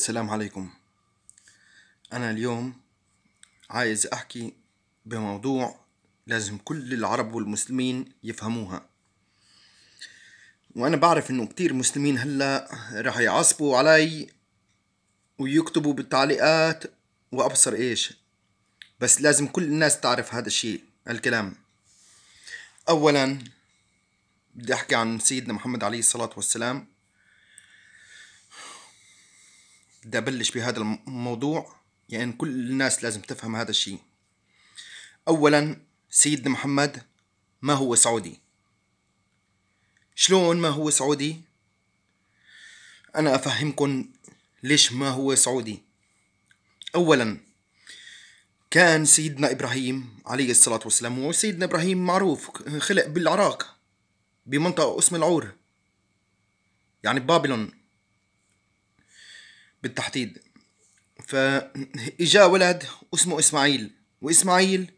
السلام عليكم أنا اليوم عايز أحكي بموضوع لازم كل العرب والمسلمين يفهموها وأنا بعرف إنه كتير مسلمين هلأ راح يعصبوا علي ويكتبوا بالتعليقات وأبصر إيش بس لازم كل الناس تعرف هذا الشيء الكلام أولا بدي أحكي عن سيدنا محمد عليه الصلاة والسلام بدي أبلش بهذا الموضوع لأن يعني كل الناس لازم تفهم هذا الشيء أولا سيدنا محمد ما هو سعودي شلون ما هو سعودي أنا أفهمكم ليش ما هو سعودي أولا كان سيدنا إبراهيم عليه الصلاة والسلام وسيدنا إبراهيم معروف خلق بالعراق بمنطقة اسم العور يعني بابلون بالتحديد فإجا ولد اسمه إسماعيل وإسماعيل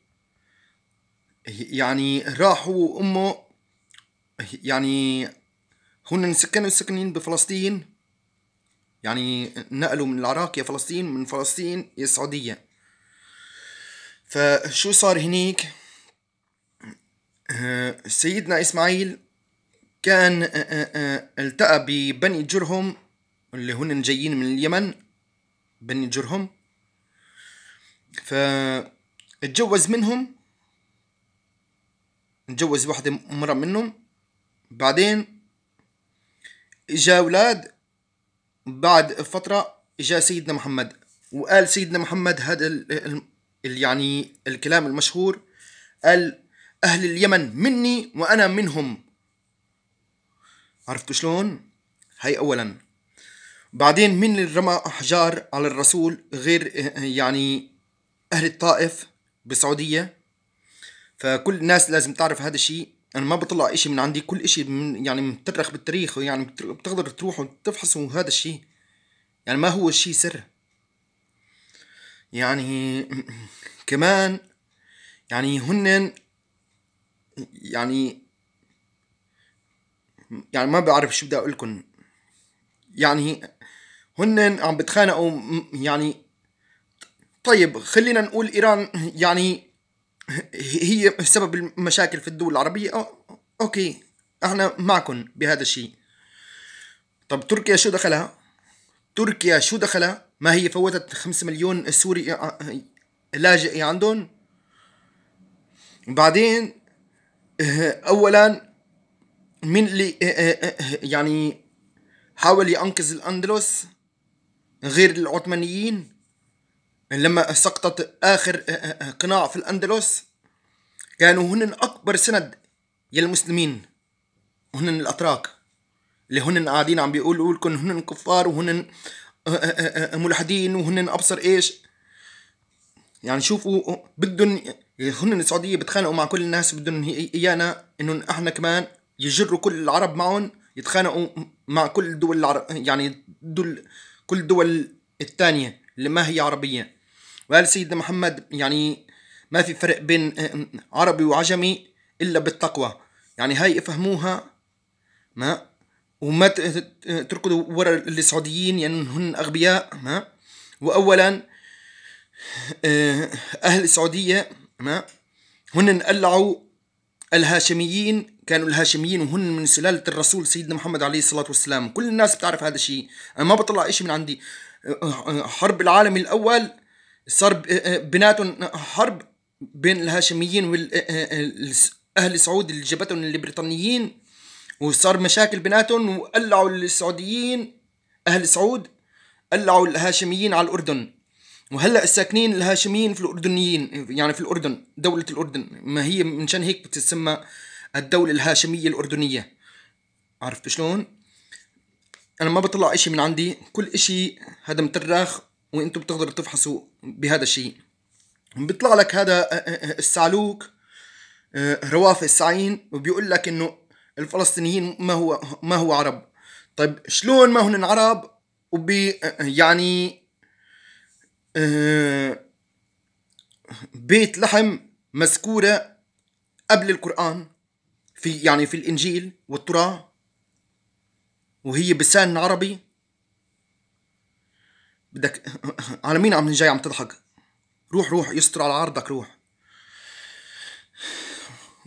يعني راح هو وأمه يعني هن سكنوا سكنين بفلسطين يعني نقلوا من العراق يا فلسطين من فلسطين يا السعودية فشو صار هنيك سيدنا إسماعيل كان التقى ببني جرهم اللي هن جايين من اليمن بني جرهم اتجوز منهم اتجوز واحدة مرة منهم بعدين إجا أولاد بعد فترة إجا سيدنا محمد وقال سيدنا محمد هذا ال ال يعني الكلام المشهور قال أهل اليمن مني وأنا منهم عرفتوا شلون؟ هاي أولاً بعدين من اللي رمى أحجار على الرسول غير يعني أهل الطائف بالسعودية فكل الناس لازم تعرف هذا الشيء أنا ما بطلع إشي من عندي كل إشي من يعني مترخ بالتاريخ يعني بتقدر تروح وتفحصوا هذا الشيء يعني ما هو الشيء سر يعني كمان يعني هن يعني يعني ما بعرف شو بدي أقول لكم يعني هن عم بتخانقوا يعني طيب خلينا نقول ايران يعني هي سبب المشاكل في الدول العربيه اوكي احنا معكم بهذا الشيء طب تركيا شو دخلها تركيا شو دخلها ما هي فوتت 5 مليون سوري آه، آه، لاجئ عندهم بعدين اولا مين اللي آه، يعني حاول ينقذ الاندلس غير العثمانيين لما سقطت آخر آه، آه، آه، قناع في الأندلس كانوا هن أكبر سند للمسلمين هن الأتراك اللي هن قاعدين عم بيقولوا لكم هن كفار وهن ملحدين وهن أبصر إيش يعني شوفوا بدهم هن السعودية بتخانقوا مع كل الناس بدهم إيانا إنهم إحنا كمان يجروا كل العرب معهم يتخانقوا مع كل دول العرب يعني دول كل الدول الثانية اللي ما هي عربية وقال سيدنا محمد يعني ما في فرق بين آه، آه، عربي وعجمي إلا بالتقوى يعني هاي افهموها ما وما تركضوا ورا السعوديين لأنهم يعني هن أغبياء ما وأولا آه، أهل السعودية ما هن قلعوا الهاشميين كانوا الهاشميين وهن من سلالة الرسول سيدنا محمد عليه الصلاة والسلام كل الناس بتعرف هذا الشيء أنا ما بطلع إشي من عندي حرب العالم الأول صار بيناتهم حرب بين الهاشميين والأهل سعود اللي جابتهم البريطانيين وصار مشاكل بيناتهم وقلعوا السعوديين أهل سعود قلعوا الهاشميين على الأردن وهلا الساكنين الهاشميين في الاردنيين يعني في الاردن دوله الاردن ما هي منشان هيك بتسمى الدوله الهاشميه الاردنيه عرفت شلون انا ما بطلع اشي من عندي كل اشي هذا مترخ وانتم بتقدروا تفحصوا بهذا الشيء بيطلع لك هذا أه، أه، أه، السعلوك رواف السعين وبيقول لك انه الفلسطينيين ما هو ما هو عرب طيب شلون ما هن عرب وبي يعني آه، بيت لحم مذكورة قبل القرآن في يعني في الإنجيل والتوراة وهي بسان عربي بدك على مين عم جاي عم تضحك روح روح يستر على عرضك روح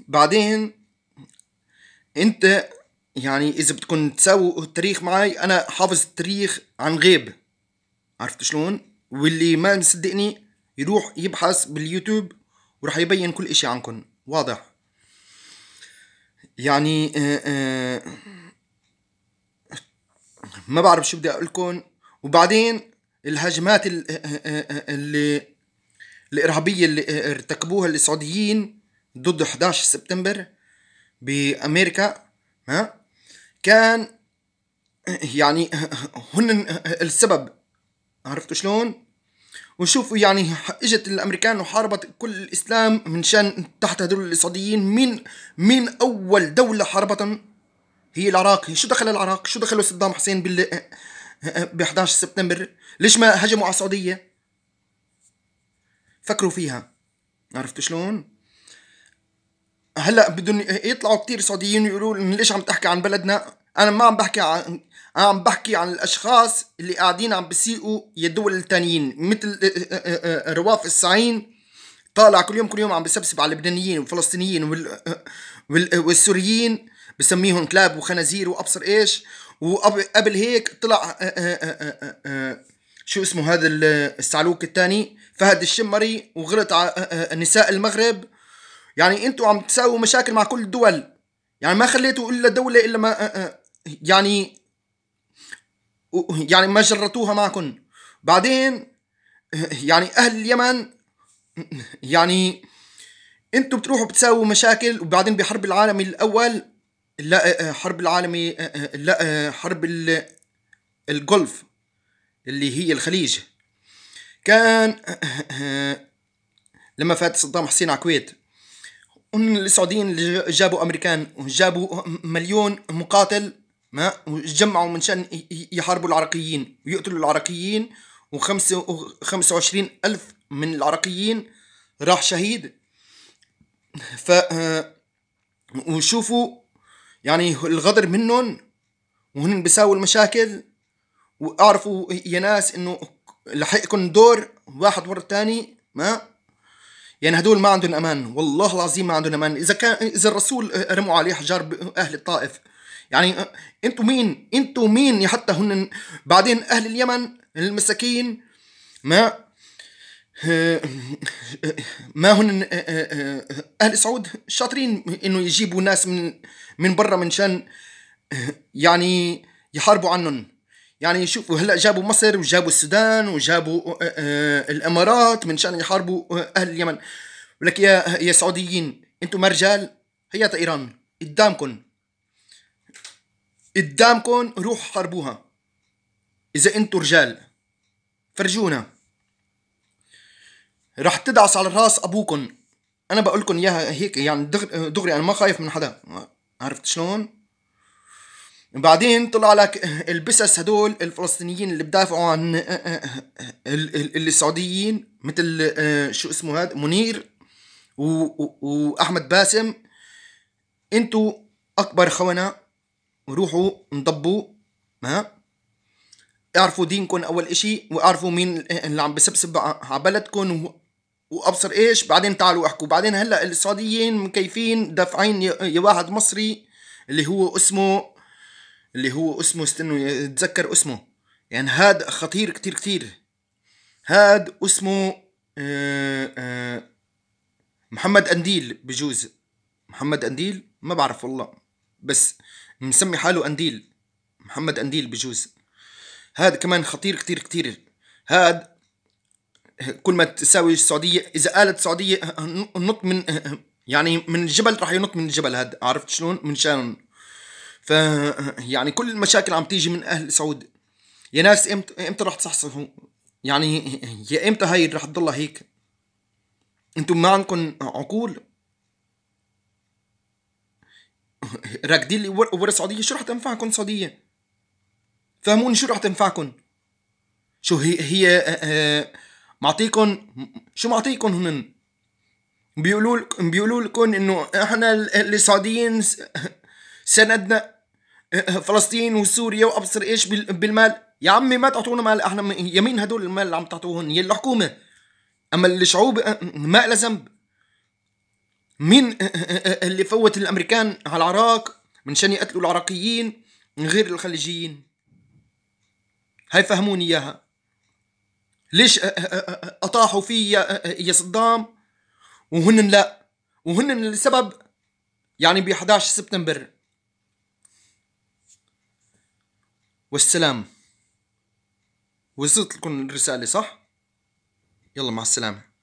بعدين انت يعني اذا بدكم تساووا التاريخ معي انا حافظ التاريخ عن غيب عرفت شلون واللي ما مصدقني يروح يبحث باليوتيوب وراح يبين كل اشي عنكم واضح يعني آه، آه، ما بعرف شو بدي اقولكم وبعدين الهجمات آه، اللي الارهابيه اللي ارتكبوها السعوديين ضد 11 سبتمبر بامريكا ها كان يعني هن السبب عرفتوا شلون ونشوف يعني اجت الامريكان وحاربت كل الاسلام من شان تحت هذول السعوديين مين مين اول دوله حاربتهم هي العراق شو دخل العراق شو دخلوا صدام حسين بال ب 11 سبتمبر ليش ما هجموا على السعوديه فكروا فيها عرفتوا شلون هلا بدهم يطلعوا كتير سعوديين يقولوا ليش عم تحكي عن بلدنا انا ما عم بحكي عن انا عم بحكي عن الاشخاص اللي قاعدين عم بسيئوا يدول التانيين مثل رواف السعين طالع كل يوم كل يوم عم بسبسب على اللبنانيين والفلسطينيين وال... والسوريين بسميهم كلاب وخنازير وابصر ايش وقبل هيك طلع شو اسمه هذا السعلوك الثاني فهد الشمري وغلط على نساء المغرب يعني انتوا عم تساووا مشاكل مع كل الدول يعني ما خليتوا الا دوله الا ما يعني يعني ما جرتوها معكن بعدين يعني أهل اليمن يعني انتم بتروحوا بتساووا مشاكل وبعدين بحرب العالمي الأول لا حرب العالمي لا حرب الجولف اللي هي الخليج كان لما فات صدام حسين على الكويت السعوديين جابوا امريكان جابوا مليون مقاتل ما تجمعوا من شأن يحاربوا العراقيين ويقتلوا العراقيين و25 ألف من العراقيين راح شهيد ف آه، وشوفوا يعني الغدر منهم وهن بيساووا المشاكل واعرفوا يا ناس انه لحقكم دور واحد ورا الثاني ما يعني هدول ما عندهم امان والله العظيم ما عندهم امان اذا كان اذا الرسول رموا عليه حجار اهل الطائف يعني انتوا مين انتوا مين حتى هن بعدين اهل اليمن المساكين ما ما هن اهل سعود شاطرين انه يجيبوا ناس من من برا من شان يعني يحاربوا عنهم يعني شوفوا هلا جابوا مصر وجابوا السودان وجابوا الامارات من شان يحاربوا اهل اليمن ولك يا يا سعوديين انتم مرجال هيا ايران قدامكم قدامكم روحوا حاربوها إذا انتم رجال فرجونا رح تدعس على راس أبوكم أنا بقول لكم إياها هيك يعني دغري, أنا ما خايف من حدا عرفت شلون؟ بعدين طلع لك البسس هدول الفلسطينيين اللي بدافعوا عن السعوديين مثل آه، شو اسمه هذا منير واحمد باسم انتوا اكبر خونه وروحوا انضبوا ها اعرفوا دينكم اول اشي واعرفوا مين اللي عم بسبسب على بلدكم وابصر ايش بعدين تعالوا احكوا بعدين هلا السعوديين مكيفين دافعين يا واحد مصري اللي هو اسمه اللي هو اسمه استنوا اتذكر اسمه يعني هاد خطير كتير كتير هاد اسمه آه، آه، محمد انديل بجوز محمد انديل ما بعرف والله بس مسمي حاله انديل محمد انديل بجوز هذا كمان خطير كتير كتير هذا كل ما تساوي السعودية إذا قالت السعودية نط من يعني من الجبل راح ينط من الجبل هاد عرفت شلون من شان ف يعني كل المشاكل عم تيجي من أهل سعود يا ناس امتى امتى راح تصحصحوا يعني يا امتى هاي راح تضلها هيك انتم ما عندكم عقول راكدين ورا السعوديه شو رح تنفعكم السعوديه فهموني شو رح تنفعكم شو هي هي آه، آه، معطيكم شو معطيكم هن بيقولوا بيقولوا لكم انه احنا السعوديين سندنا آه، فلسطين وسوريا وابصر ايش بالمال يا عمي ما تعطونا مال احنا يمين هدول المال اللي عم تعطوهن هي الحكومه اما الشعوب ما لها ذنب مين آه، آه، آه، اللي فوت الامريكان على العراق من شان يقتلوا العراقيين من غير الخليجيين هاي فهموني اياها ليش اطاحوا في يا صدام وهن لا وهن السبب يعني ب 11 سبتمبر والسلام وصلت لكم الرساله صح يلا مع السلامه